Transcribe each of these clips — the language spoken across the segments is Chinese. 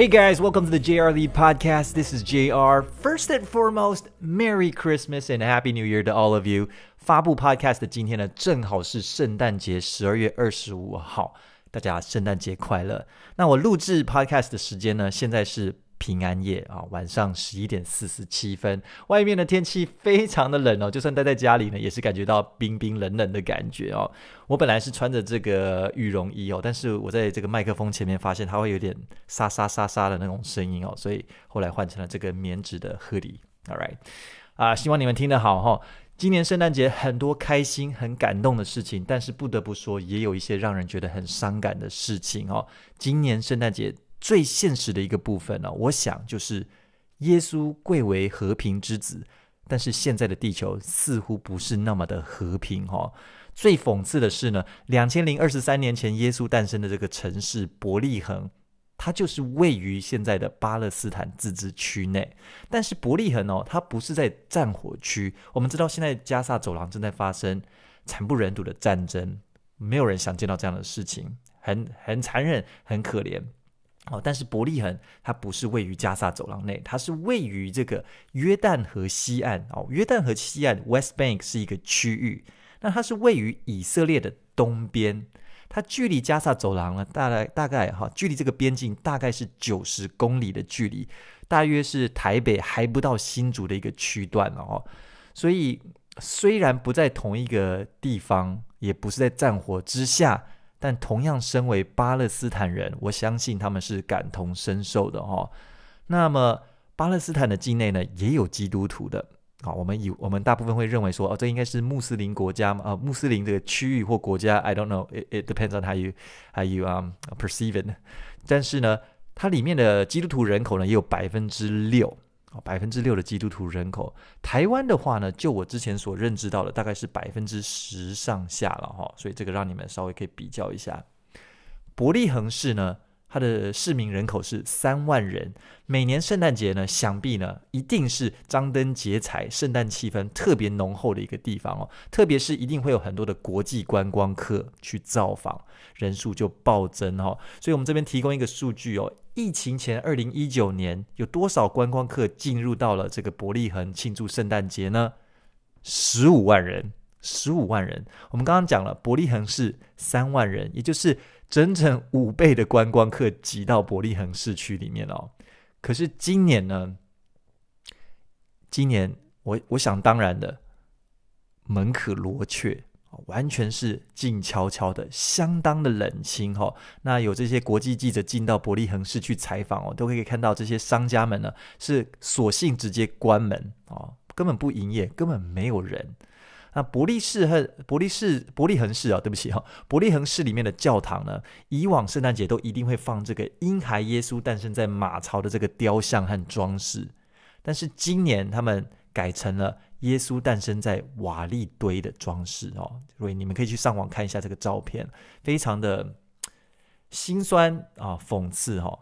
Hey guys, welcome to the JR Lee podcast. This is JR. First and foremost, Merry Christmas and Happy New Year to all of you. 发布 podcast 的今天呢，正好是圣诞节，十二月二十五号。大家圣诞节快乐！那我录制 podcast 的时间呢，现在是平安夜啊，晚上十一点四十七分，外面的天气非常的冷哦，就算待在家里呢，也是感觉到冰冰冷冷的感觉哦。我本来是穿着这个羽绒衣哦，但是我在这个麦克风前面发现它会有点沙沙沙沙的那种声音哦，所以后来换成了这个棉质的贺礼。All right，啊，希望你们听得好哈。今年圣诞节很多开心、很感动的事情，但是不得不说，也有一些让人觉得很伤感的事情哦。今年圣诞节。最现实的一个部分呢，我想就是耶稣贵为和平之子，但是现在的地球似乎不是那么的和平哈。最讽刺的是呢，两千零二十三年前耶稣诞生的这个城市伯利恒，它就是位于现在的巴勒斯坦自治区内。但是伯利恒哦，它不是在战火区。我们知道现在加萨走廊正在发生惨不忍睹的战争，没有人想见到这样的事情，很很残忍，很可怜。哦，但是伯利恒它不是位于加萨走廊内，它是位于这个约旦河西岸哦。约旦河西岸 （West Bank） 是一个区域，那它是位于以色列的东边，它距离加萨走廊呢，大概大概哈，距离这个边境大概是九十公里的距离，大约是台北还不到新竹的一个区段哦。所以虽然不在同一个地方，也不是在战火之下。但同样身为巴勒斯坦人，我相信他们是感同身受的哈。那么巴勒斯坦的境内呢，也有基督徒的啊。我们以我们大部分会认为说，哦，这应该是穆斯林国家嘛？呃，穆斯林这个区域或国家，I don't know，it it depends on how you how you um perceive it。但是呢，它里面的基督徒人口呢，也有百分之六。啊，百分之六的基督徒人口，台湾的话呢，就我之前所认知到的，大概是百分之十上下了哈，所以这个让你们稍微可以比较一下，伯利恒市呢。它的市民人口是三万人，每年圣诞节呢，想必呢一定是张灯结彩，圣诞气氛特别浓厚的一个地方哦。特别是一定会有很多的国际观光客去造访，人数就暴增哦。所以，我们这边提供一个数据哦，疫情前二零一九年有多少观光客进入到了这个伯利恒庆祝圣诞节呢？十五万人，十五万人。我们刚刚讲了，伯利恒是三万人，也就是。整整五倍的观光客挤到伯利恒市区里面哦，可是今年呢？今年我我想当然的门可罗雀完全是静悄悄的，相当的冷清哈。那有这些国际记者进到伯利恒市去采访哦，都可以看到这些商家们呢是索性直接关门啊，根本不营业，根本没有人。那伯利士和伯利士伯利恒市啊，对不起哈，伯利恒市里面的教堂呢，以往圣诞节都一定会放这个婴孩耶稣诞生在马槽的这个雕像和装饰，但是今年他们改成了耶稣诞生在瓦砾堆的装饰哦，所以你们可以去上网看一下这个照片，非常的心酸啊，讽刺哈。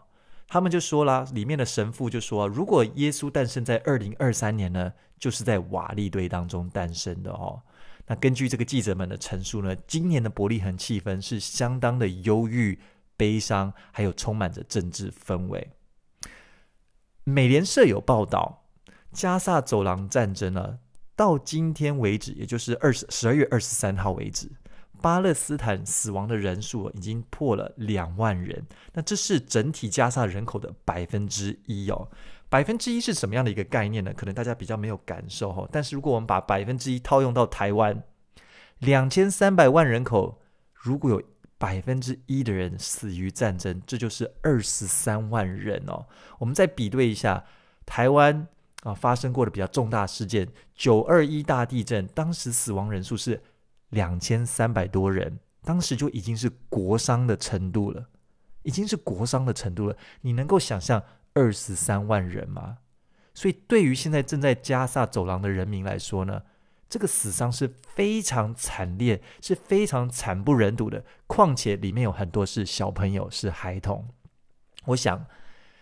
他们就说啦，里面的神父就说：“如果耶稣诞生在二零二三年呢，就是在瓦利堆当中诞生的哦。”那根据这个记者们的陈述呢，今年的伯利恒气氛是相当的忧郁、悲伤，还有充满着政治氛围。美联社有报道，加萨走廊战争呢，到今天为止，也就是二十二月二十三号为止。巴勒斯坦死亡的人数已经破了两万人，那这是整体加沙人口的百分之一哦。百分之一是什么样的一个概念呢？可能大家比较没有感受哈。但是如果我们把百分之一套用到台湾，两千三百万人口，如果有百分之一的人死于战争，这就是二十三万人哦。我们再比对一下台湾啊发生过的比较重大事件，九二一大地震，当时死亡人数是。两千三百多人，当时就已经是国商的程度了，已经是国商的程度了。你能够想象二十三万人吗？所以，对于现在正在加萨走廊的人民来说呢，这个死伤是非常惨烈，是非常惨不忍睹的。况且里面有很多是小朋友，是孩童。我想，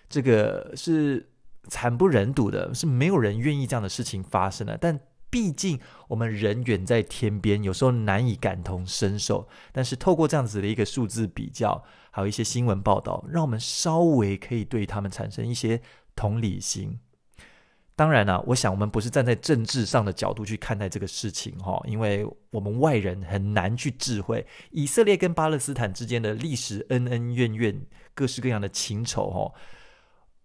这个是惨不忍睹的，是没有人愿意这样的事情发生的。但毕竟我们人远在天边，有时候难以感同身受。但是透过这样子的一个数字比较，还有一些新闻报道，让我们稍微可以对他们产生一些同理心。当然了，我想我们不是站在政治上的角度去看待这个事情哈，因为我们外人很难去智慧以色列跟巴勒斯坦之间的历史恩恩怨怨、各式各样的情仇哈，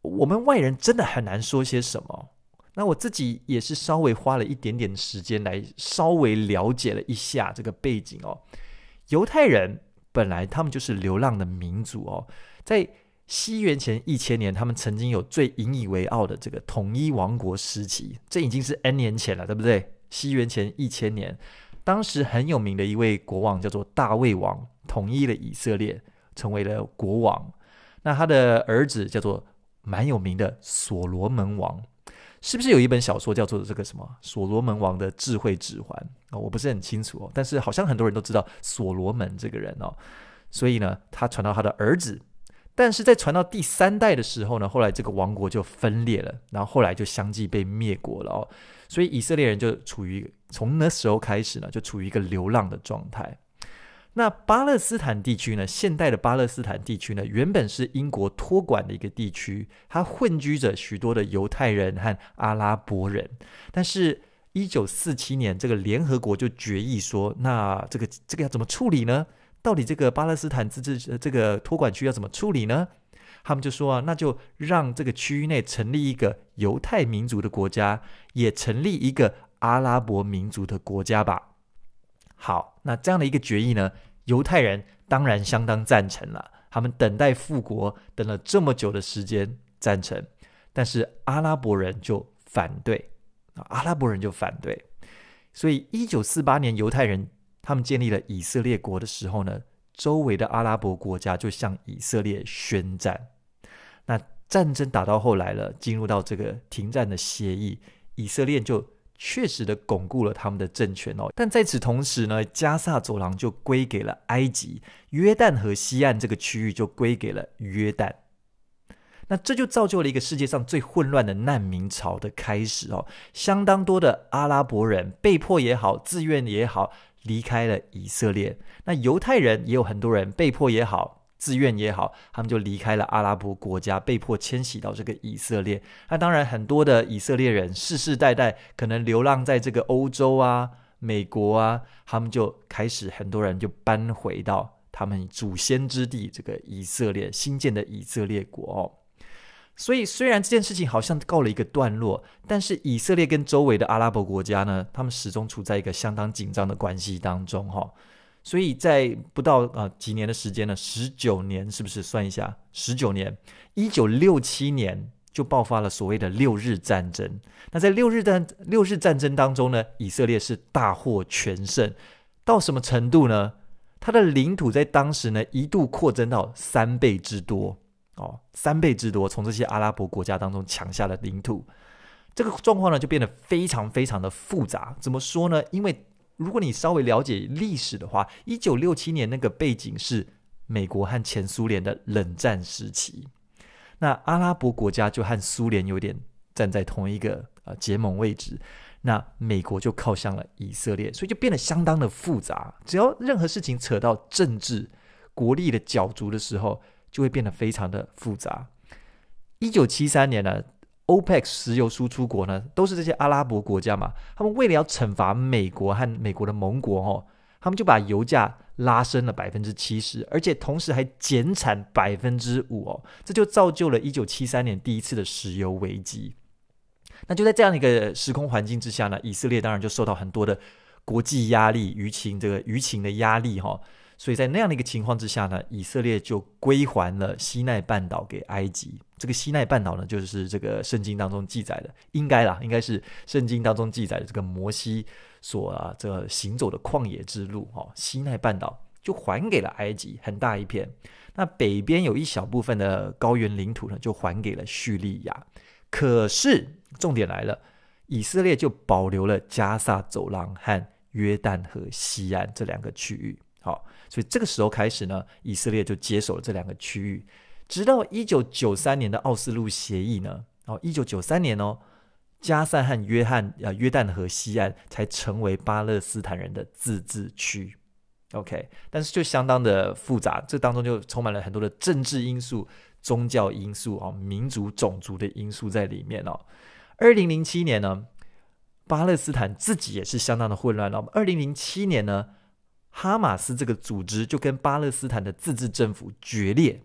我们外人真的很难说些什么。那我自己也是稍微花了一点点时间来稍微了解了一下这个背景哦。犹太人本来他们就是流浪的民族哦，在西元前一千年，他们曾经有最引以为傲的这个统一王国时期，这已经是 N 年前了，对不对？西元前一千年，当时很有名的一位国王叫做大卫王，统一了以色列，成为了国王。那他的儿子叫做蛮有名的所罗门王。是不是有一本小说叫做这个什么《所罗门王的智慧指环》啊？我不是很清楚，哦，但是好像很多人都知道所罗门这个人哦。所以呢，他传到他的儿子，但是在传到第三代的时候呢，后来这个王国就分裂了，然后后来就相继被灭国了哦。所以以色列人就处于从那时候开始呢，就处于一个流浪的状态。那巴勒斯坦地区呢？现代的巴勒斯坦地区呢，原本是英国托管的一个地区，它混居着许多的犹太人和阿拉伯人。但是，一九四七年，这个联合国就决议说，那这个这个要怎么处理呢？到底这个巴勒斯坦自治这个托管区要怎么处理呢？他们就说啊，那就让这个区域内成立一个犹太民族的国家，也成立一个阿拉伯民族的国家吧。好，那这样的一个决议呢，犹太人当然相当赞成了。他们等待复国等了这么久的时间，赞成。但是阿拉伯人就反对啊，阿拉伯人就反对。所以一九四八年犹太人他们建立了以色列国的时候呢，周围的阿拉伯国家就向以色列宣战。那战争打到后来了，进入到这个停战的协议，以色列就。确实的巩固了他们的政权哦，但在此同时呢，加萨走廊就归给了埃及，约旦河西岸这个区域就归给了约旦，那这就造就了一个世界上最混乱的难民潮的开始哦，相当多的阿拉伯人被迫也好，自愿也好，离开了以色列，那犹太人也有很多人被迫也好。自愿也好，他们就离开了阿拉伯国家，被迫迁徙到这个以色列。那当然，很多的以色列人世世代代可能流浪在这个欧洲啊、美国啊，他们就开始很多人就搬回到他们祖先之地——这个以色列新建的以色列国哦。所以，虽然这件事情好像告了一个段落，但是以色列跟周围的阿拉伯国家呢，他们始终处在一个相当紧张的关系当中，哈。所以在不到呃几年的时间呢，十九年是不是算一下？十九年，一九六七年就爆发了所谓的六日战争。那在六日战六日战争当中呢，以色列是大获全胜，到什么程度呢？它的领土在当时呢一度扩增到三倍之多哦，三倍之多从这些阿拉伯国家当中抢下了领土，这个状况呢就变得非常非常的复杂。怎么说呢？因为如果你稍微了解历史的话，一九六七年那个背景是美国和前苏联的冷战时期，那阿拉伯国家就和苏联有点站在同一个呃结盟位置，那美国就靠向了以色列，所以就变得相当的复杂。只要任何事情扯到政治、国力的角逐的时候，就会变得非常的复杂。一九七三年呢？OPEC 石油输出国呢，都是这些阿拉伯国家嘛，他们为了要惩罚美国和美国的盟国哦，他们就把油价拉升了百分之七十，而且同时还减产百分之五哦，这就造就了一九七三年第一次的石油危机。那就在这样的一个时空环境之下呢，以色列当然就受到很多的国际压力、舆情这个舆情的压力哈。所以在那样的一个情况之下呢，以色列就归还了西奈半岛给埃及。这个西奈半岛呢，就是这个圣经当中记载的，应该啦，应该是圣经当中记载的这个摩西所这行走的旷野之路哈。西奈半岛就还给了埃及，很大一片。那北边有一小部分的高原领土呢，就还给了叙利亚。可是重点来了，以色列就保留了加萨走廊和约旦河西岸这两个区域。好。所以这个时候开始呢，以色列就接手了这两个区域，直到一九九三年的奥斯陆协议呢，哦，一九九三年哦，加塞和约翰呃，约旦河西岸才成为巴勒斯坦人的自治区。OK，但是就相当的复杂，这当中就充满了很多的政治因素、宗教因素啊、民族、种族的因素在里面哦。二零零七年呢，巴勒斯坦自己也是相当的混乱了。二零零七年呢。哈马斯这个组织就跟巴勒斯坦的自治政府决裂，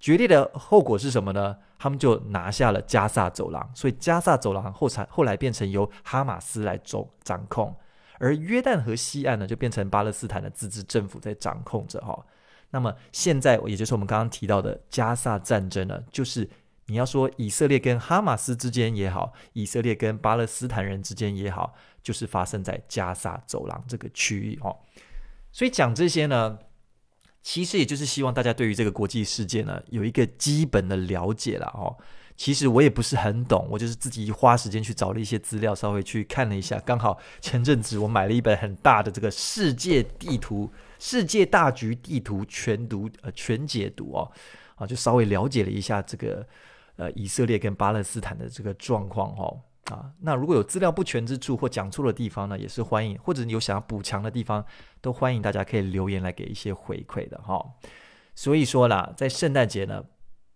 决裂的后果是什么呢？他们就拿下了加萨走廊，所以加萨走廊后才后来变成由哈马斯来掌掌控，而约旦河西岸呢，就变成巴勒斯坦的自治政府在掌控着哈。那么现在，也就是我们刚刚提到的加萨战争呢，就是你要说以色列跟哈马斯之间也好，以色列跟巴勒斯坦人之间也好，就是发生在加萨走廊这个区域哈。所以讲这些呢，其实也就是希望大家对于这个国际事件呢有一个基本的了解了哦。其实我也不是很懂，我就是自己花时间去找了一些资料，稍微去看了一下。刚好前阵子我买了一本很大的这个世界地图、世界大局地图全读呃全解读哦，啊就稍微了解了一下这个呃以色列跟巴勒斯坦的这个状况哦。啊，那如果有资料不全之处或讲错的地方呢，也是欢迎；或者你有想要补强的地方，都欢迎大家可以留言来给一些回馈的哈。所以说啦，在圣诞节呢，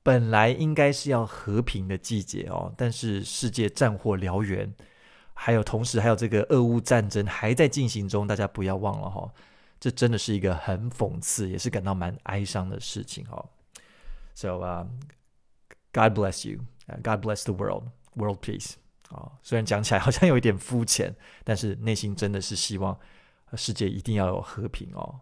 本来应该是要和平的季节哦，但是世界战火燎原，还有同时还有这个俄乌战争还在进行中，大家不要忘了哈。这真的是一个很讽刺，也是感到蛮哀伤的事情哈。So, God bless you. God bless the world. World peace. 哦，虽然讲起来好像有一点肤浅，但是内心真的是希望世界一定要有和平哦。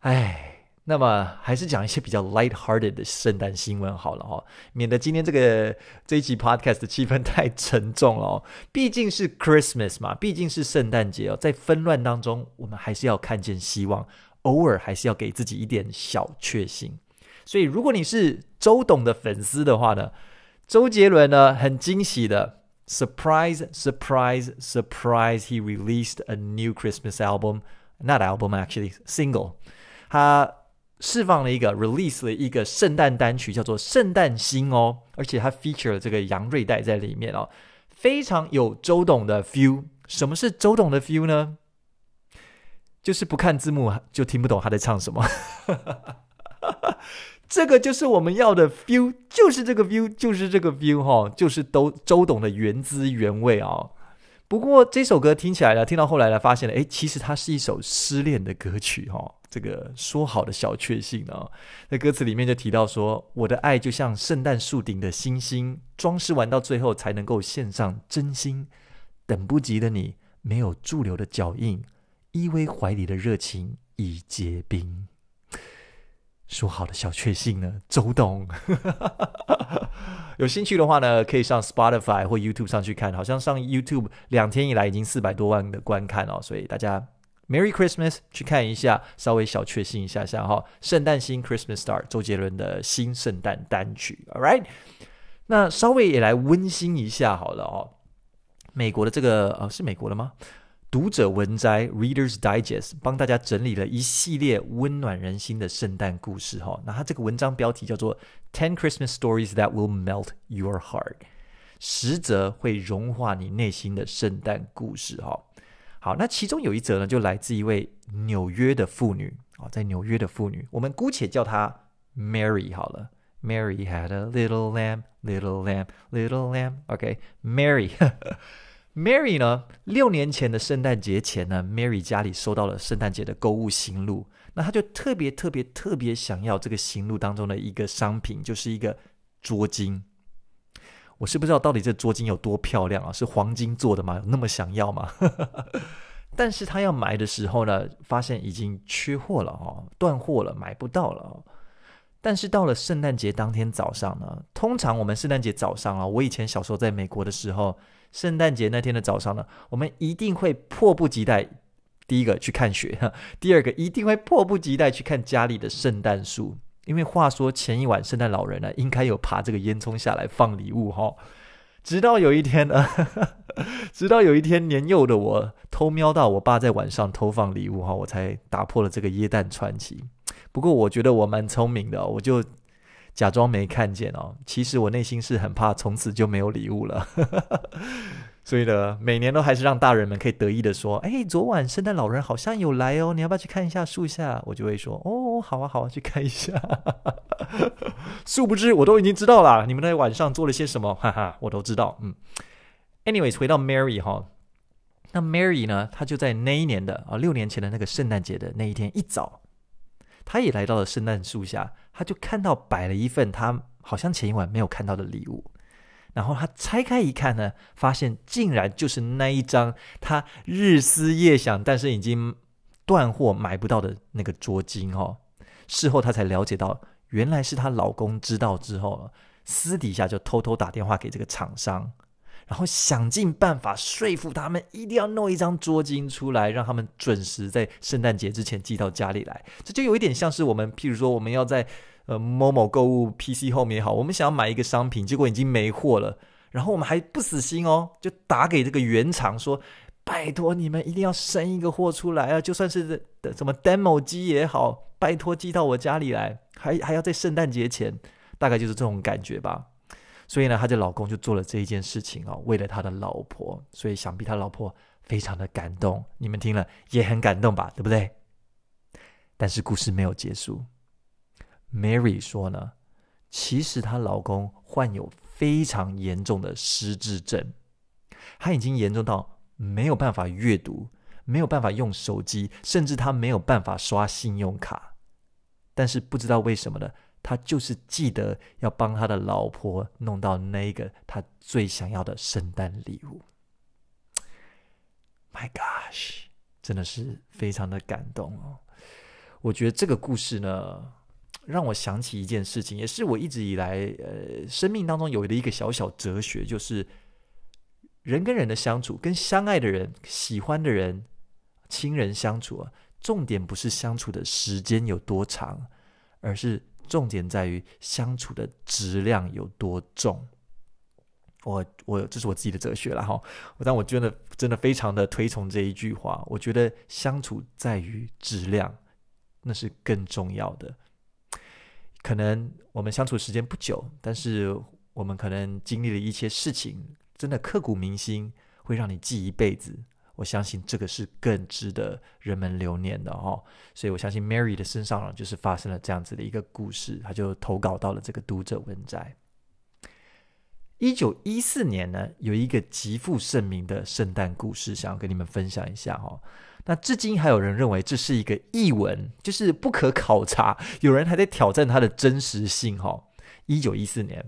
哎，那么还是讲一些比较 light-hearted 的圣诞新闻好了哦，免得今天这个这一期 podcast 的气氛太沉重了哦。毕竟是 Christmas 嘛，毕竟是圣诞节哦，在纷乱当中，我们还是要看见希望，偶尔还是要给自己一点小确幸。所以，如果你是周董的粉丝的话呢？周杰伦呢，很惊喜的，surprise surprise surprise，he released a new Christmas album，not album actually single，他释放了一个 release 了一个圣诞单曲，叫做《圣诞星》哦，而且他 f e a t u r e 了这个杨瑞代在里面哦，非常有周董的 feel。什么是周董的 feel 呢？就是不看字幕就听不懂他在唱什么。这个就是我们要的 view，就是这个 view，就是这个 view 哈，就是都周董的原汁原味啊。不过这首歌听起来了，听到后来呢，发现了，哎，其实它是一首失恋的歌曲哈。这个说好的小确幸哦，在歌词里面就提到说，我的爱就像圣诞树顶的星星，装饰完到最后才能够献上真心。等不及的你，没有驻留的脚印，依偎怀里的热情已结冰。说好的小确幸呢？周董，有兴趣的话呢，可以上 Spotify 或 YouTube 上去看，好像上 YouTube 两天以来已经四百多万的观看哦，所以大家 Merry Christmas 去看一下，稍微小确幸一下下哈。圣诞星 Christmas Star，周杰伦的新圣诞单曲。All right，那稍微也来温馨一下好了哦。美国的这个呃，是美国的吗？读者文摘 Readers Digest 帮大家整理了一系列温暖人心的圣诞故事哈。那它这个文章标题叫做 Ten Christmas Stories That Will Melt Your Heart，实则会融化你内心的圣诞故事哈。好，那其中有一则呢，就来自一位纽约的妇女啊，在纽约的妇女，我们姑且叫她 Mary 好了。Mary had a little lamb, little lamb, little lamb. o k Mary. Mary 呢？六年前的圣诞节前呢，Mary 家里收到了圣诞节的购物行录，那他就特别特别特别想要这个行录当中的一个商品，就是一个镯金。我是不知道到底这镯金有多漂亮啊，是黄金做的吗？有那么想要吗？但是他要买的时候呢，发现已经缺货了哦，断货了，买不到了。但是到了圣诞节当天早上呢，通常我们圣诞节早上啊，我以前小时候在美国的时候。圣诞节那天的早上呢，我们一定会迫不及待第一个去看雪，第二个一定会迫不及待去看家里的圣诞树，因为话说前一晚圣诞老人呢应该有爬这个烟囱下来放礼物哈，直到有一天呢，直到有一天年幼的我偷瞄到我爸在晚上偷放礼物哈，我才打破了这个耶诞传奇。不过我觉得我蛮聪明的，我就。假装没看见哦，其实我内心是很怕从此就没有礼物了，所以呢，每年都还是让大人们可以得意的说：“哎，昨晚圣诞老人好像有来哦，你要不要去看一下树下？”我就会说：“哦，好啊，好啊，去看一下。”殊不知我都已经知道了，你们在晚上做了些什么，哈哈，我都知道。嗯，anyways，回到 Mary 哈，那 Mary 呢？她就在那一年的啊六年前的那个圣诞节的那一天一早。她也来到了圣诞树下，她就看到摆了一份她好像前一晚没有看到的礼物，然后她拆开一看呢，发现竟然就是那一张她日思夜想，但是已经断货买不到的那个桌巾哦。事后她才了解到，原来是她老公知道之后，私底下就偷偷打电话给这个厂商。然后想尽办法说服他们，一定要弄一张桌巾出来，让他们准时在圣诞节之前寄到家里来。这就有一点像是我们，譬如说我们要在呃某某购物 PC 后面也好，我们想要买一个商品，结果已经没货了，然后我们还不死心哦，就打给这个原厂说，拜托你们一定要生一个货出来啊，就算是的什么 demo 机也好，拜托寄到我家里来，还还要在圣诞节前，大概就是这种感觉吧。所以呢，她的老公就做了这一件事情哦，为了他的老婆，所以想必她老婆非常的感动，你们听了也很感动吧，对不对？但是故事没有结束，Mary 说呢，其实她老公患有非常严重的失智症，他已经严重到没有办法阅读，没有办法用手机，甚至他没有办法刷信用卡，但是不知道为什么呢？他就是记得要帮他的老婆弄到那个他最想要的圣诞礼物。My g o s h 真的是非常的感动哦！我觉得这个故事呢，让我想起一件事情，也是我一直以来呃生命当中有的一个小小哲学，就是人跟人的相处，跟相爱的人、喜欢的人、亲人相处啊，重点不是相处的时间有多长，而是。重点在于相处的质量有多重，我我这是我自己的哲学了哈。但我真的真的非常的推崇这一句话，我觉得相处在于质量，那是更重要的。可能我们相处时间不久，但是我们可能经历了一些事情，真的刻骨铭心，会让你记一辈子。我相信这个是更值得人们留念的哦。所以我相信 Mary 的身上呢，就是发生了这样子的一个故事，他就投稿到了这个读者文摘。一九一四年呢，有一个极负盛名的圣诞故事，想要跟你们分享一下哦。那至今还有人认为这是一个译文，就是不可考察，有人还在挑战它的真实性哈。一九一四年。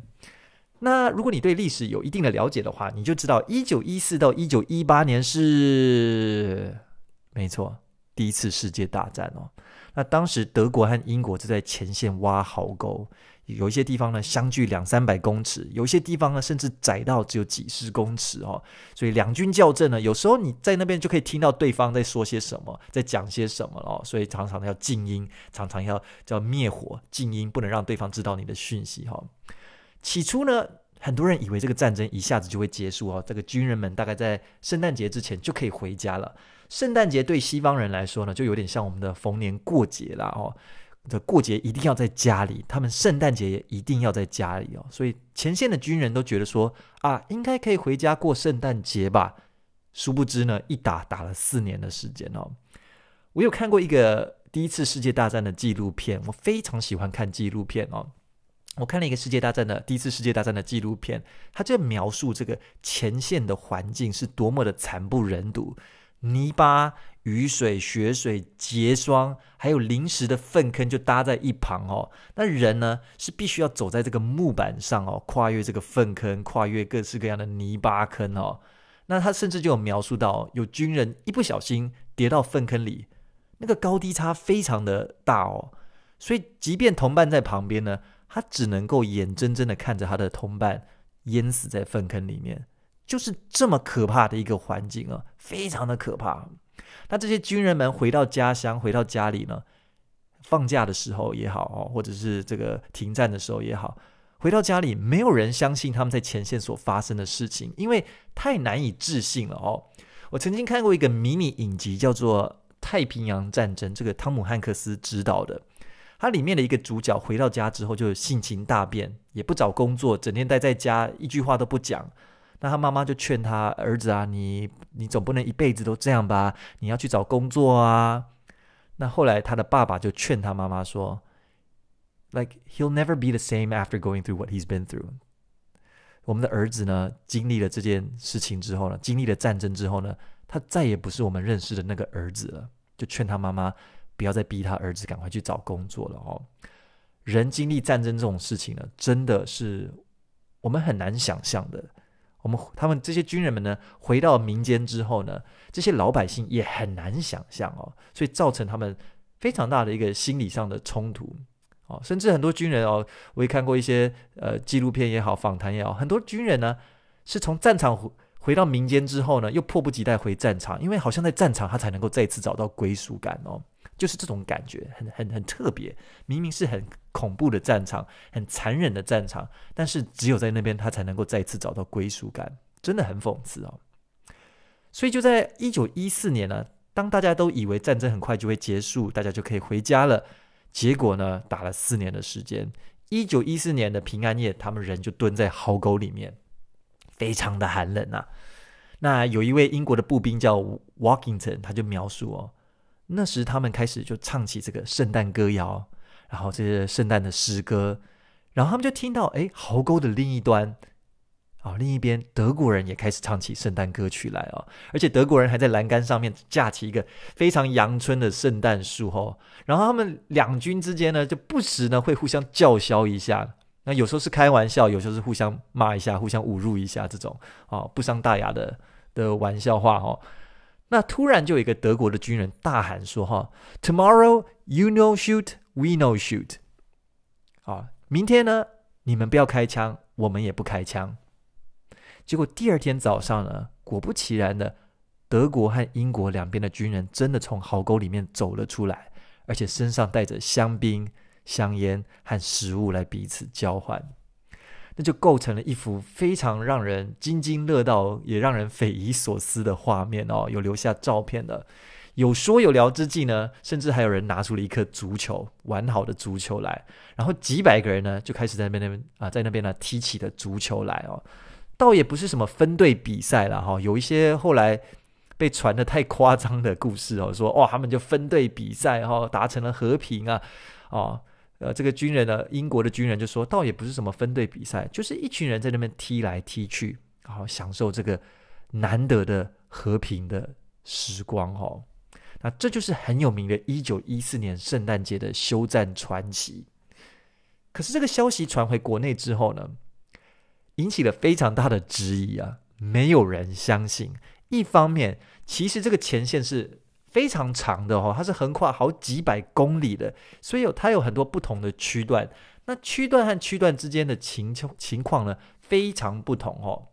那如果你对历史有一定的了解的话，你就知道一九一四到一九一八年是没错，第一次世界大战哦。那当时德国和英国就在前线挖壕沟，有一些地方呢相距两三百公尺，有一些地方呢甚至窄到只有几十公尺哦。所以两军交阵呢，有时候你在那边就可以听到对方在说些什么，在讲些什么哦。所以常常要静音，常常要叫灭火，静音不能让对方知道你的讯息哈。起初呢，很多人以为这个战争一下子就会结束哦，这个军人们大概在圣诞节之前就可以回家了。圣诞节对西方人来说呢，就有点像我们的逢年过节啦哦，这过节一定要在家里，他们圣诞节也一定要在家里哦，所以前线的军人都觉得说啊，应该可以回家过圣诞节吧。殊不知呢，一打打了四年的时间哦。我有看过一个第一次世界大战的纪录片，我非常喜欢看纪录片哦。我看了一个世界大战的第一次世界大战的纪录片，他就描述这个前线的环境是多么的惨不忍睹，泥巴、雨水、雪水、结霜，还有临时的粪坑就搭在一旁哦。那人呢是必须要走在这个木板上哦，跨越这个粪坑，跨越各式各样的泥巴坑哦。那他甚至就有描述到，有军人一不小心跌到粪坑里，那个高低差非常的大哦，所以即便同伴在旁边呢。他只能够眼睁睁的看着他的同伴淹死在粪坑里面，就是这么可怕的一个环境啊，非常的可怕。那这些军人们回到家乡，回到家里呢，放假的时候也好哦，或者是这个停战的时候也好，回到家里，没有人相信他们在前线所发生的事情，因为太难以置信了哦。我曾经看过一个迷你影集，叫做《太平洋战争》，这个汤姆汉克斯执导的。他里面的一个主角回到家之后，就性情大变，也不找工作，整天待在家，一句话都不讲。那他妈妈就劝他儿子啊：“你你总不能一辈子都这样吧？你要去找工作啊！”那后来他的爸爸就劝他妈妈说：“Like he'll never be the same after going through what he's been through。”我们的儿子呢，经历了这件事情之后呢，经历了战争之后呢，他再也不是我们认识的那个儿子了。就劝他妈妈。不要再逼他儿子赶快去找工作了哦。人经历战争这种事情呢，真的是我们很难想象的。我们他们这些军人们呢，回到民间之后呢，这些老百姓也很难想象哦，所以造成他们非常大的一个心理上的冲突哦。甚至很多军人哦，我也看过一些呃纪录片也好，访谈也好，很多军人呢是从战场回回到民间之后呢，又迫不及待回战场，因为好像在战场他才能够再次找到归属感哦。就是这种感觉，很很很特别。明明是很恐怖的战场，很残忍的战场，但是只有在那边，他才能够再次找到归属感。真的很讽刺哦。所以就在一九一四年呢，当大家都以为战争很快就会结束，大家就可以回家了，结果呢，打了四年的时间。一九一四年的平安夜，他们人就蹲在壕沟里面，非常的寒冷啊。那有一位英国的步兵叫 Walkington，他就描述哦。那时，他们开始就唱起这个圣诞歌谣，然后这些圣诞的诗歌，然后他们就听到，哎，壕沟的另一端，哦，另一边德国人也开始唱起圣诞歌曲来哦，而且德国人还在栏杆上面架起一个非常阳春的圣诞树哦，然后他们两军之间呢，就不时呢会互相叫嚣一下，那有时候是开玩笑，有时候是互相骂一下，互相侮辱一下这种哦不伤大雅的的玩笑话哦。那突然就有一个德国的军人大喊说：“哈，Tomorrow you no shoot, we no shoot。”啊，明天呢，你们不要开枪，我们也不开枪。结果第二天早上呢，果不其然的，德国和英国两边的军人真的从壕沟里面走了出来，而且身上带着香槟、香烟和食物来彼此交换。那就构成了一幅非常让人津津乐道，也让人匪夷所思的画面哦。有留下照片的，有说有聊之际呢，甚至还有人拿出了一颗足球，完好的足球来，然后几百个人呢就开始在那边那边啊，在那边呢踢起了足球来哦。倒也不是什么分队比赛了哈，有一些后来被传的太夸张的故事哦，说哇他们就分队比赛哈，达成了和平啊，哦。呃，这个军人呢，英国的军人就说，倒也不是什么分队比赛，就是一群人在那边踢来踢去，然后享受这个难得的和平的时光哈。那这就是很有名的1914年圣诞节的休战传奇。可是这个消息传回国内之后呢，引起了非常大的质疑啊，没有人相信。一方面，其实这个前线是。非常长的哈，它是横跨好几百公里的，所以有它有很多不同的区段。那区段和区段之间的情情况呢，非常不同哦。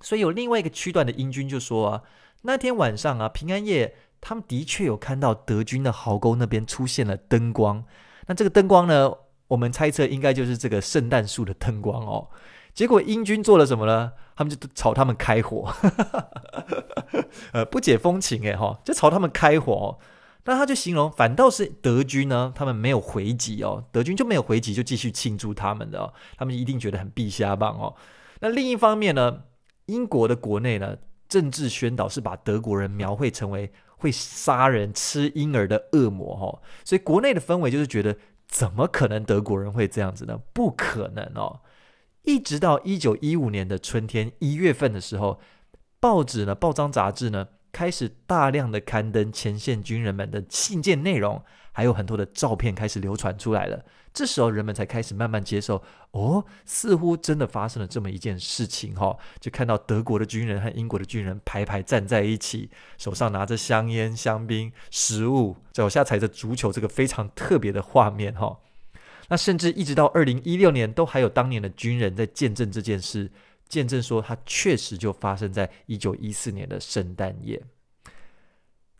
所以有另外一个区段的英军就说啊，那天晚上啊，平安夜，他们的确有看到德军的壕沟那边出现了灯光。那这个灯光呢，我们猜测应该就是这个圣诞树的灯光哦。结果英军做了什么呢？他们就朝他们开火，呃，不解风情哎哈，就朝他们开火。那他就形容，反倒是德军呢，他们没有回击哦，德军就没有回击，就继续庆祝他们的哦，他们一定觉得很陛下棒哦。那另一方面呢，英国的国内呢，政治宣导是把德国人描绘成为会杀人、吃婴儿的恶魔哦，所以国内的氛围就是觉得，怎么可能德国人会这样子呢？不可能哦。一直到一九一五年的春天一月份的时候，报纸呢、报章、杂志呢开始大量的刊登前线军人们的信件内容，还有很多的照片开始流传出来了。这时候，人们才开始慢慢接受，哦，似乎真的发生了这么一件事情哈，就看到德国的军人和英国的军人排排站在一起，手上拿着香烟、香槟、食物，脚下踩着足球，这个非常特别的画面哈。那甚至一直到二零一六年，都还有当年的军人在见证这件事，见证说它确实就发生在一九一四年的圣诞夜。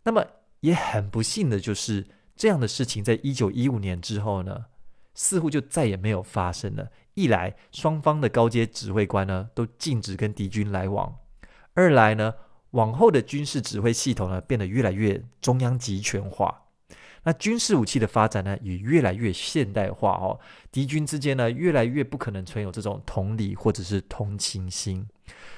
那么也很不幸的就是，这样的事情在一九一五年之后呢，似乎就再也没有发生了。一来，双方的高阶指挥官呢都禁止跟敌军来往；二来呢，往后的军事指挥系统呢变得越来越中央集权化。那军事武器的发展呢，也越来越现代化哦。敌军之间呢，越来越不可能存有这种同理或者是同情心。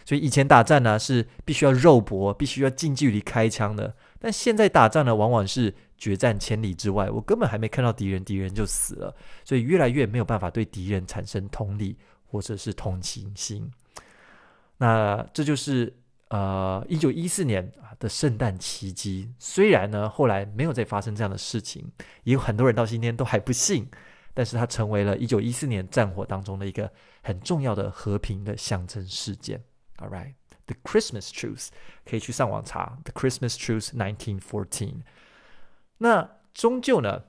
所以以前打仗呢，是必须要肉搏，必须要近距离开枪的。但现在打仗呢，往往是决战千里之外，我根本还没看到敌人，敌人就死了。所以越来越没有办法对敌人产生同理或者是同情心。那这就是。呃，一九一四年啊的圣诞奇迹，虽然呢后来没有再发生这样的事情，也有很多人到今天都还不信，但是它成为了一九一四年战火当中的一个很重要的和平的象征事件。All right，the Christmas truth 可以去上网查 the Christmas truth nineteen fourteen。那终究呢，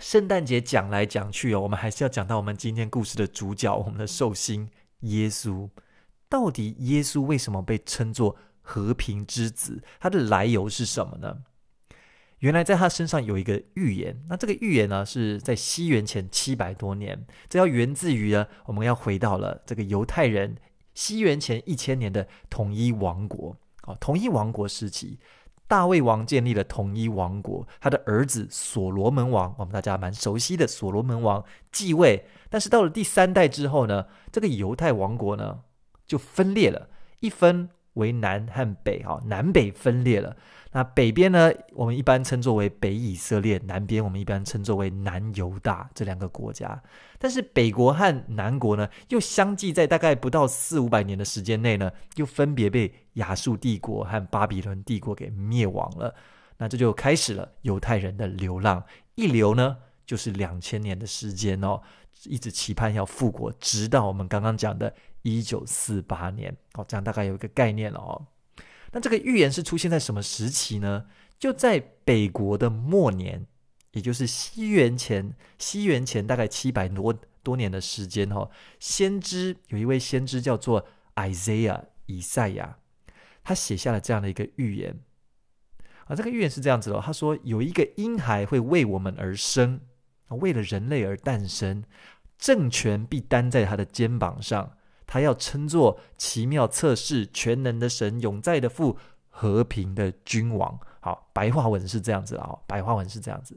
圣诞节讲来讲去哦，我们还是要讲到我们今天故事的主角，我们的寿星耶稣。到底耶稣为什么被称作和平之子？他的来由是什么呢？原来在他身上有一个预言。那这个预言呢，是在西元前七百多年。这要源自于呢，我们要回到了这个犹太人西元前一千年的统一王国啊。统一王国时期，大卫王建立了统一王国，他的儿子所罗门王，我们大家蛮熟悉的所罗门王继位。但是到了第三代之后呢，这个犹太王国呢？就分裂了，一分为南和北，哈，南北分裂了。那北边呢，我们一般称作为北以色列；南边我们一般称作为南犹大，这两个国家。但是北国和南国呢，又相继在大概不到四五百年的时间内呢，又分别被亚述帝国和巴比伦帝国给灭亡了。那这就开始了犹太人的流浪，一流呢就是两千年的时间哦，一直期盼要复国，直到我们刚刚讲的。一九四八年，哦，这样大概有一个概念了哦。那这个预言是出现在什么时期呢？就在北国的末年，也就是西元前，西元前大概七百多多年的时间哈。先知有一位先知叫做 Isaiah 以赛亚，他写下了这样的一个预言啊。这个预言是这样子的，他说有一个婴孩会为我们而生，为了人类而诞生，政权必担在他的肩膀上。他要称作奇妙测试全能的神永在的父和平的君王。好，白话文是这样子啊，白话文是这样子。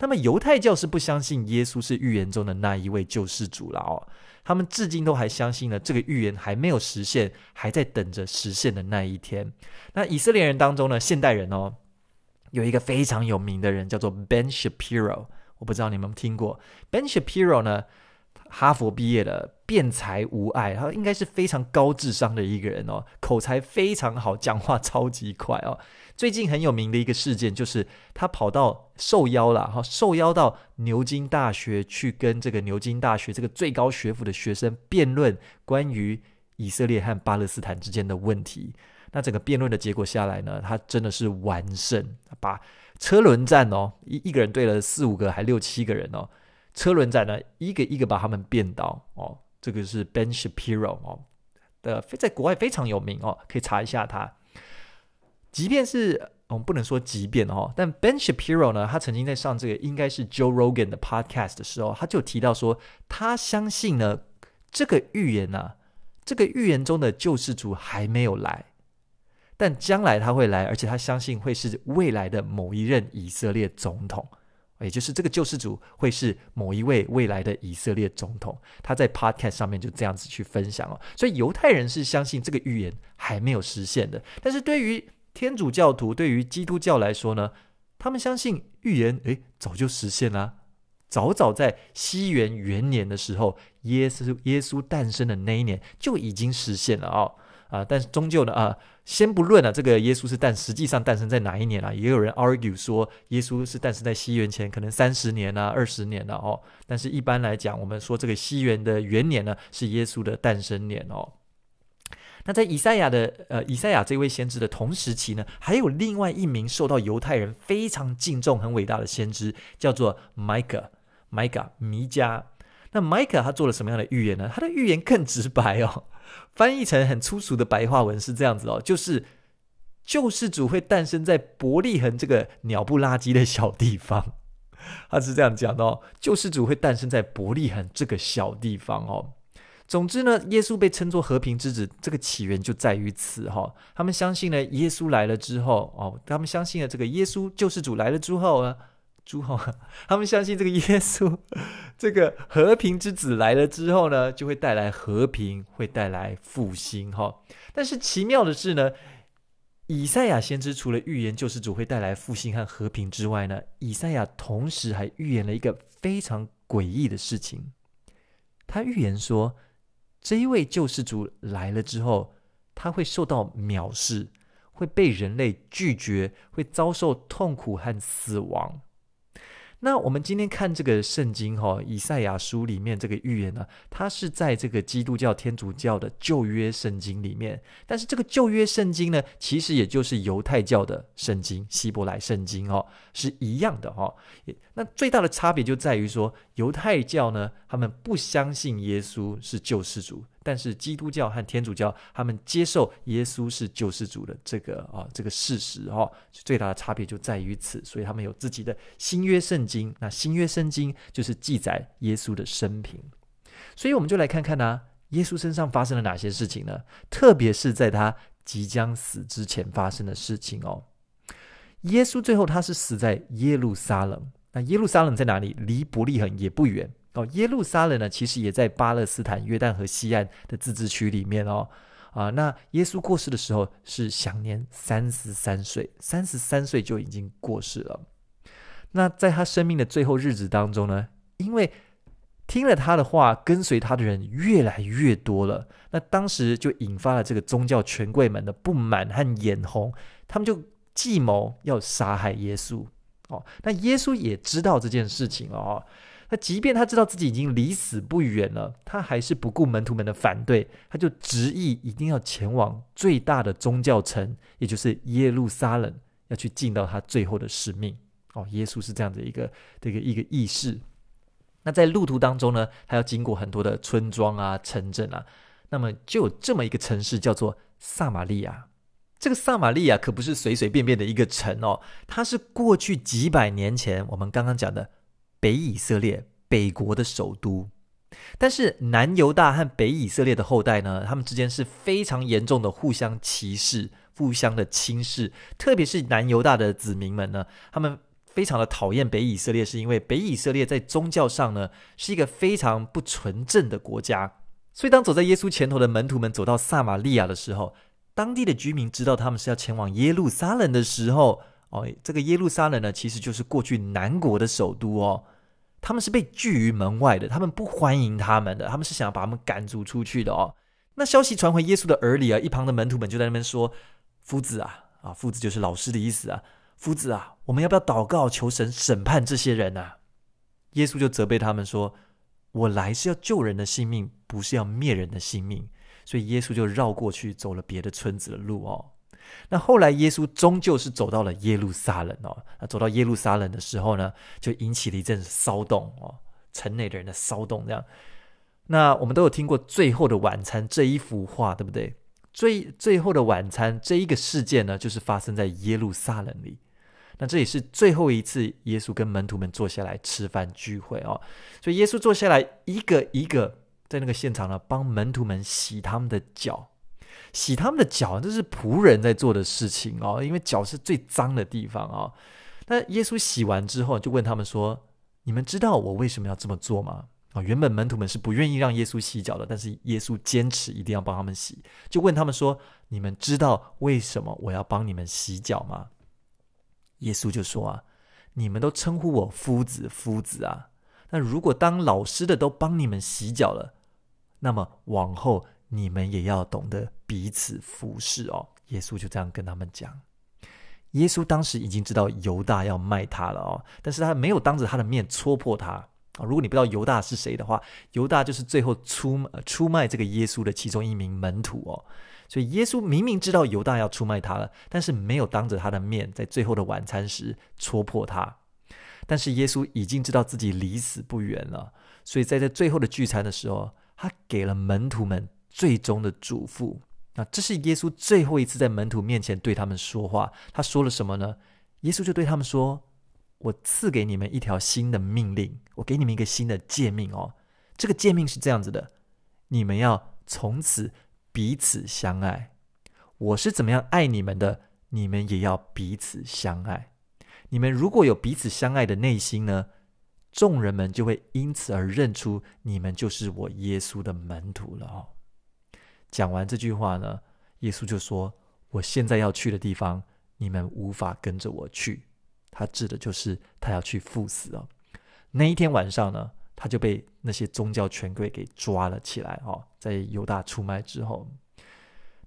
那么犹太教是不相信耶稣是预言中的那一位救世主了哦，他们至今都还相信呢，这个预言还没有实现，还在等着实现的那一天。那以色列人当中呢，现代人哦，有一个非常有名的人叫做 Ben Shapiro，我不知道你们听过 Ben Shapiro 呢。哈佛毕业的，辩才无碍，他应该是非常高智商的一个人哦，口才非常好，讲话超级快哦。最近很有名的一个事件就是，他跑到受邀了哈，受邀到牛津大学去跟这个牛津大学这个最高学府的学生辩论关于以色列和巴勒斯坦之间的问题。那整个辩论的结果下来呢，他真的是完胜，把车轮战哦，一一个人对了四五个，还六七个人哦。车轮仔呢，一个一个把他们变到哦，这个是 Ben Shapiro 哦的，在国外非常有名哦，可以查一下他。即便是我们不能说即便哦，但 Ben Shapiro 呢，他曾经在上这个应该是 Joe Rogan 的 Podcast 的时候，他就提到说，他相信呢这个预言呢，这个预言中的救世主还没有来，但将来他会来，而且他相信会是未来的某一任以色列总统。也就是这个救世主会是某一位未来的以色列总统，他在 podcast 上面就这样子去分享了。所以犹太人是相信这个预言还没有实现的，但是对于天主教徒、对于基督教来说呢，他们相信预言诶早就实现了，早早在西元元年的时候，耶稣耶稣诞生的那一年就已经实现了啊。啊，但是终究呢，啊，先不论了，这个耶稣是诞实际上诞生在哪一年啊，也有人 argue 说耶稣是诞生在西元前可能三十年呢、二十年的哦。但是一般来讲，我们说这个西元的元年呢是耶稣的诞生年哦。那在以赛亚的呃以赛亚这位先知的同时期呢，还有另外一名受到犹太人非常敬重、很伟大的先知，叫做 Micah 米加。那 m 克他做了什么样的预言呢？他的预言更直白哦。翻译成很粗俗的白话文是这样子哦，就是救世主会诞生在伯利恒这个鸟不拉几的小地方，他是这样讲的哦，救世主会诞生在伯利恒这个小地方哦。总之呢，耶稣被称作和平之子，这个起源就在于此哈。他们相信了耶稣来了之后哦，他们相信了这个耶稣救世主来了之后呢。诸侯 他们相信这个耶稣，这个和平之子来了之后呢，就会带来和平，会带来复兴。哈！但是奇妙的是呢，以赛亚先知除了预言救世主会带来复兴和和平之外呢，以赛亚同时还预言了一个非常诡异的事情。他预言说，这一位救世主来了之后，他会受到藐视，会被人类拒绝，会遭受痛苦和死亡。那我们今天看这个圣经哈，以赛亚书里面这个预言呢，它是在这个基督教、天主教的旧约圣经里面，但是这个旧约圣经呢，其实也就是犹太教的圣经，希伯来圣经哦，是一样的哈。那最大的差别就在于说，犹太教呢，他们不相信耶稣是救世主。但是基督教和天主教他们接受耶稣是救世主的这个啊这个事实哈，最大的差别就在于此，所以他们有自己的新约圣经。那新约圣经就是记载耶稣的生平，所以我们就来看看呢，耶稣身上发生了哪些事情呢？特别是在他即将死之前发生的事情哦。耶稣最后他是死在耶路撒冷，那耶路撒冷在哪里？离伯利恒也不远。哦，耶路撒冷呢，其实也在巴勒斯坦、约旦河西岸的自治区里面哦。啊，那耶稣过世的时候是享年三十三岁，三十三岁就已经过世了。那在他生命的最后日子当中呢，因为听了他的话，跟随他的人越来越多了，那当时就引发了这个宗教权贵们的不满和眼红，他们就计谋要杀害耶稣。哦，那耶稣也知道这件事情哦。他即便他知道自己已经离死不远了，他还是不顾门徒们的反对，他就执意一定要前往最大的宗教城，也就是耶路撒冷，要去尽到他最后的使命。哦，耶稣是这样的一个这个一个意识。那在路途当中呢，他要经过很多的村庄啊、城镇啊，那么就有这么一个城市叫做撒玛利亚。这个撒玛利亚可不是随随便便的一个城哦，它是过去几百年前我们刚刚讲的。北以色列，北国的首都。但是南犹大和北以色列的后代呢？他们之间是非常严重的互相歧视、互相的轻视。特别是南犹大的子民们呢，他们非常的讨厌北以色列，是因为北以色列在宗教上呢是一个非常不纯正的国家。所以，当走在耶稣前头的门徒们走到撒玛利亚的时候，当地的居民知道他们是要前往耶路撒冷的时候。哦，这个耶路撒冷呢，其实就是过去南国的首都哦。他们是被拒于门外的，他们不欢迎他们的，他们是想要把他们赶逐出去的哦。那消息传回耶稣的耳里啊，一旁的门徒们就在那边说：“夫子啊，啊夫子就是老师的意思啊，夫子啊，我们要不要祷告求神审判这些人啊？”耶稣就责备他们说：“我来是要救人的性命，不是要灭人的性命。”所以耶稣就绕过去，走了别的村子的路哦。那后来，耶稣终究是走到了耶路撒冷哦。那走到耶路撒冷的时候呢，就引起了一阵骚动哦，城内的人的骚动这样。那我们都有听过《最后的晚餐》这一幅画，对不对？最最后的晚餐这一个事件呢，就是发生在耶路撒冷里。那这也是最后一次耶稣跟门徒们坐下来吃饭聚会哦。所以耶稣坐下来，一个一个在那个现场呢，帮门徒们洗他们的脚。洗他们的脚，这是仆人在做的事情哦，因为脚是最脏的地方哦。那耶稣洗完之后，就问他们说：“你们知道我为什么要这么做吗？”啊，原本门徒们是不愿意让耶稣洗脚的，但是耶稣坚持一定要帮他们洗，就问他们说：“你们知道为什么我要帮你们洗脚吗？”耶稣就说：“啊，你们都称呼我夫子、夫子啊，那如果当老师的都帮你们洗脚了，那么往后……”你们也要懂得彼此服侍哦。耶稣就这样跟他们讲。耶稣当时已经知道犹大要卖他了哦，但是他没有当着他的面戳破他啊。如果你不知道犹大是谁的话，犹大就是最后出出卖这个耶稣的其中一名门徒哦。所以耶稣明明知道犹大要出卖他了，但是没有当着他的面，在最后的晚餐时戳破他。但是耶稣已经知道自己离死不远了，所以在这最后的聚餐的时候，他给了门徒们。最终的嘱咐。啊！这是耶稣最后一次在门徒面前对他们说话。他说了什么呢？耶稣就对他们说：“我赐给你们一条新的命令，我给你们一个新的诫命哦。这个诫命是这样子的：你们要从此彼此相爱。我是怎么样爱你们的，你们也要彼此相爱。你们如果有彼此相爱的内心呢，众人们就会因此而认出你们就是我耶稣的门徒了哦。”讲完这句话呢，耶稣就说：“我现在要去的地方，你们无法跟着我去。”他指的就是他要去赴死哦。那一天晚上呢，他就被那些宗教权贵给抓了起来哦，在犹大出卖之后。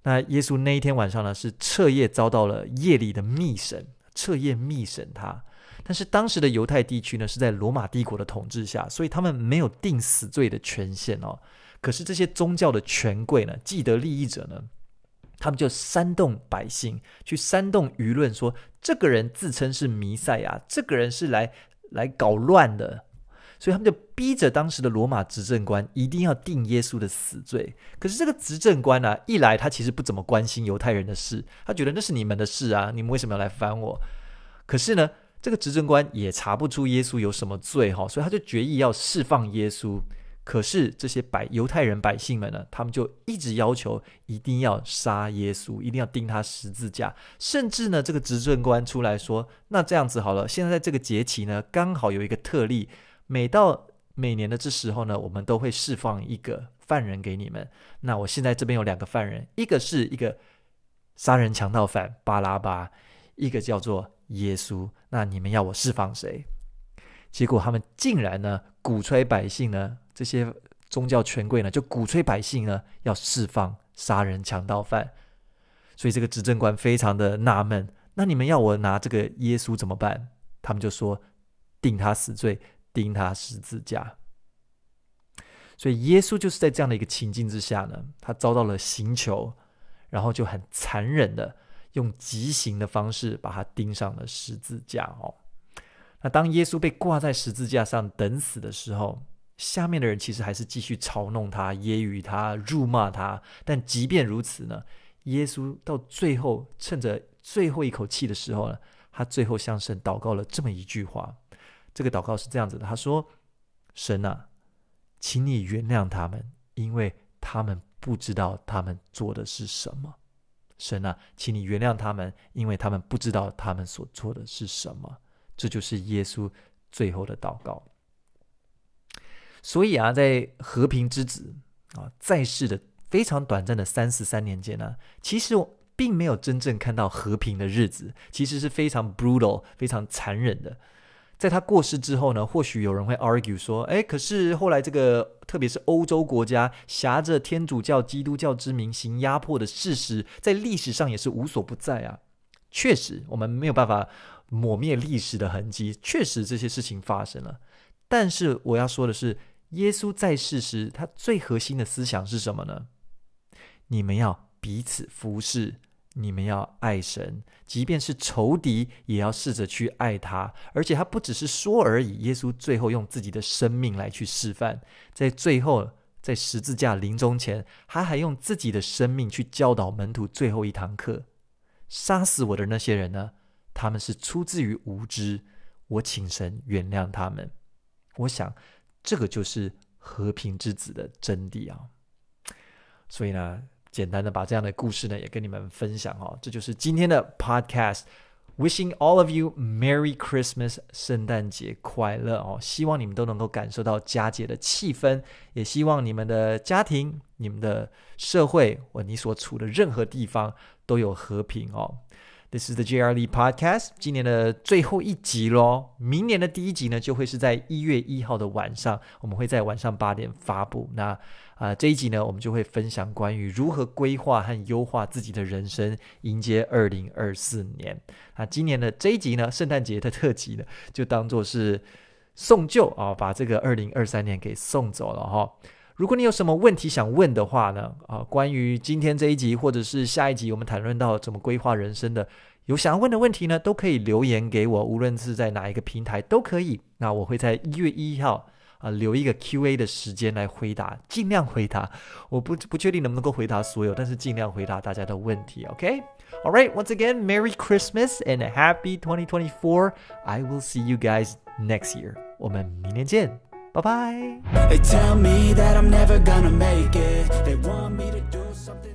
那耶稣那一天晚上呢，是彻夜遭到了夜里的密审，彻夜密审他。但是当时的犹太地区呢，是在罗马帝国的统治下，所以他们没有定死罪的权限哦。可是这些宗教的权贵呢，既得利益者呢，他们就煽动百姓，去煽动舆论，说这个人自称是弥赛亚，这个人是来来搞乱的，所以他们就逼着当时的罗马执政官一定要定耶稣的死罪。可是这个执政官啊，一来他其实不怎么关心犹太人的事，他觉得那是你们的事啊，你们为什么要来烦我？可是呢，这个执政官也查不出耶稣有什么罪哈，所以他就决意要释放耶稣。可是这些百犹太人百姓们呢，他们就一直要求一定要杀耶稣，一定要钉他十字架。甚至呢，这个执政官出来说：“那这样子好了，现在在这个节期呢，刚好有一个特例，每到每年的这时候呢，我们都会释放一个犯人给你们。那我现在这边有两个犯人，一个是一个杀人强盗犯巴拉巴，一个叫做耶稣。那你们要我释放谁？”结果他们竟然呢，鼓吹百姓呢。这些宗教权贵呢，就鼓吹百姓呢要释放杀人强盗犯，所以这个执政官非常的纳闷。那你们要我拿这个耶稣怎么办？他们就说定他死罪，钉他十字架。所以耶稣就是在这样的一个情境之下呢，他遭到了刑求，然后就很残忍的用极刑的方式把他钉上了十字架。哦，那当耶稣被挂在十字架上等死的时候。下面的人其实还是继续嘲弄他、揶揄他、辱骂他。但即便如此呢，耶稣到最后趁着最后一口气的时候呢，他最后向神祷告了这么一句话。这个祷告是这样子的：他说，“神啊，请你原谅他们，因为他们不知道他们做的是什么。”神啊，请你原谅他们，因为他们不知道他们所做的是什么。这就是耶稣最后的祷告。所以啊，在和平之子啊在世的非常短暂的三十三年间呢，其实并没有真正看到和平的日子，其实是非常 brutal、非常残忍的。在他过世之后呢，或许有人会 argue 说，哎，可是后来这个，特别是欧洲国家，挟着天主教、基督教之名行压迫的事实，在历史上也是无所不在啊。确实，我们没有办法抹灭历史的痕迹，确实这些事情发生了。但是我要说的是。耶稣在世时，他最核心的思想是什么呢？你们要彼此服侍，你们要爱神，即便是仇敌，也要试着去爱他。而且他不只是说而已，耶稣最后用自己的生命来去示范。在最后，在十字架临终前，他还用自己的生命去教导门徒最后一堂课。杀死我的那些人呢？他们是出自于无知，我请神原谅他们。我想。这个就是和平之子的真谛啊！所以呢，简单的把这样的故事呢，也跟你们分享哦。这就是今天的 Podcast。Wishing all of you Merry Christmas，圣诞节快乐哦！希望你们都能够感受到佳节的气氛，也希望你们的家庭、你们的社会，我你所处的任何地方都有和平哦。This is The j r Lee Podcast 今年的最后一集喽，明年的第一集呢就会是在一月一号的晚上，我们会在晚上八点发布。那啊这一集呢，我们就会分享关于如何规划和优化自己的人生，迎接二零二四年。那今年的这一集呢，圣诞节的特辑呢，就当做是送旧啊，把这个二零二三年给送走了哈。如果你有什么问题想问的话呢？啊，关于今天这一集或者是下一集我们谈论到怎么规划人生的，有想要问的问题呢，都可以留言给我，无论是在哪一个平台都可以。那我会在一月一号啊留一个 Q&A 的时间来回答，尽量回答。我不不确定能不能够回答所有，但是尽量回答大家的问题。OK，All right，once again, Merry Christmas and a happy 2024. I will see you guys next year. 我们明天见。Bye bye. They tell me that I'm never gonna make it. They want me to do something.